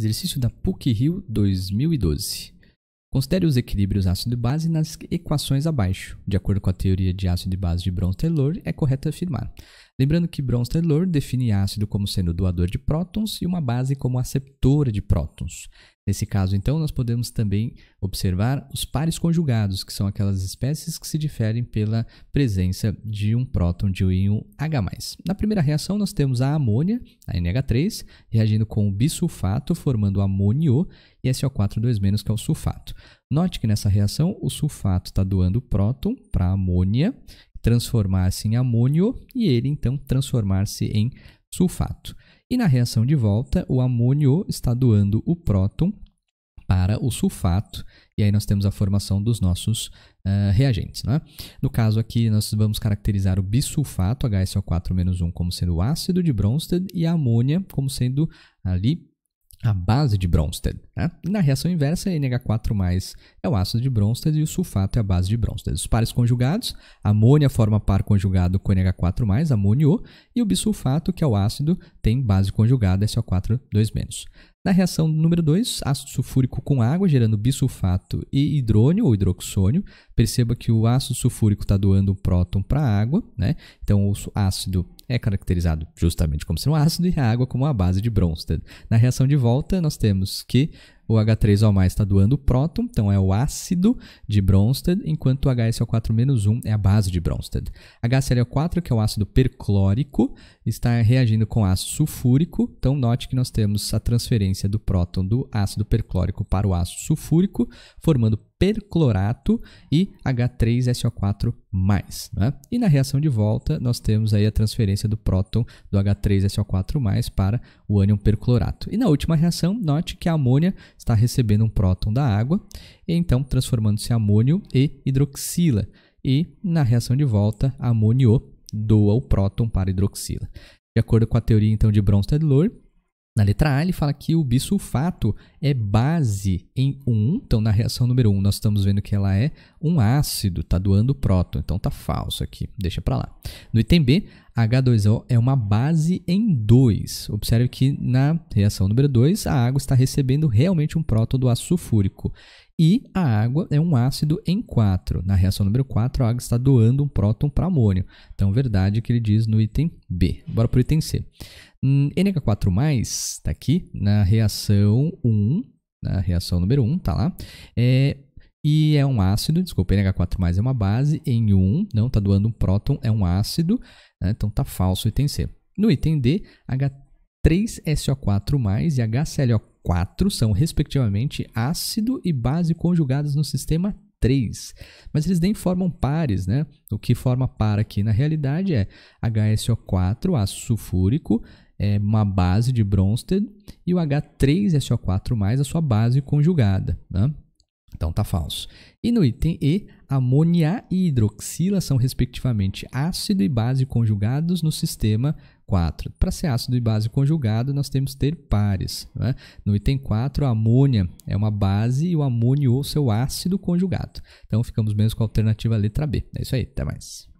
Exercício da PUC Rio 2012. Considere os equilíbrios ácido base nas equações abaixo. De acordo com a teoria de ácido base de Brown-Taylor, é correto afirmar: Lembrando que bronsted lohr define ácido como sendo doador de prótons e uma base como aceptora de prótons. Nesse caso, então, nós podemos também observar os pares conjugados, que são aquelas espécies que se diferem pela presença de um próton de íon H+. Na primeira reação, nós temos a amônia, a NH3, reagindo com o bisulfato, formando amônio e so 4 que é o sulfato. Note que nessa reação, o sulfato está doando próton para a amônia transformar-se em amônio e ele então transformar-se em sulfato. E na reação de volta, o amônio está doando o próton para o sulfato, e aí nós temos a formação dos nossos uh, reagentes. Né? No caso aqui, nós vamos caracterizar o bisulfato, HSO4-1, como sendo o ácido de Bronsted, e a amônia como sendo ali a base de Bronsted. Né? Na reação inversa, NH4 é o ácido de Bronsted e o sulfato é a base de Bronsted. Os pares conjugados, amônia forma par conjugado com NH4, amônio, e o bisulfato, que é o ácido, tem base conjugada SO4-2-. Na reação número 2, ácido sulfúrico com água, gerando bisulfato e hidrônio ou hidroxônio. Perceba que o ácido sulfúrico está doando um próton para a água, né? então o ácido é caracterizado justamente como sendo ácido e a água como a base de Bronsted. Na reação de volta, nós temos que o H3O+ está doando o próton, então é o ácido de Bronsted, enquanto o HSO4-1 é a base de Bronsted. HClO4, que é o ácido perclórico, está reagindo com ácido sulfúrico, então note que nós temos a transferência do próton do ácido perclórico para o ácido sulfúrico, formando perclorato e H3SO4+. Né? E na reação de volta, nós temos aí a transferência do próton do H3SO4+, para o ânion perclorato. E na última reação, note que a amônia está recebendo um próton da água, e então transformando-se amônio e hidroxila. E na reação de volta, amônio doa o próton para a hidroxila. De acordo com a teoria então de Bronsted-Lohr, na letra A, ele fala que o bisulfato é base em 1. Então, na reação número 1, nós estamos vendo que ela é um ácido, está doando próton. Então, tá falso aqui, deixa para lá. No item B, H2O é uma base em 2. Observe que na reação número 2, a água está recebendo realmente um próton do ácido sulfúrico. E a água é um ácido em 4. Na reação número 4, a água está doando um próton para amônio. Então, verdade que ele diz no item B. Bora para o item C. Hum, NH4+, está aqui, na reação 1, na reação número 1, tá lá, é, e é um ácido, desculpa, NH4+, é uma base em 1, não está doando um próton, é um ácido, né, então está falso o item C. No item D, H3SO4+, e HClO4 são, respectivamente, ácido e base conjugadas no sistema T. 3. Mas eles nem formam pares, né? O que forma par aqui na realidade é HSO4, ácido sulfúrico, é uma base de Bronsted, e o H3SO4+, a sua base conjugada, né? Então tá falso. E no item E, amônia e hidroxila são respectivamente ácido e base conjugados no sistema 4. Para ser ácido e base conjugado, nós temos que ter pares. Né? No item 4, a amônia é uma base e o amônio ou seu ácido conjugado. Então ficamos mesmo com a alternativa letra B. É isso aí, até mais.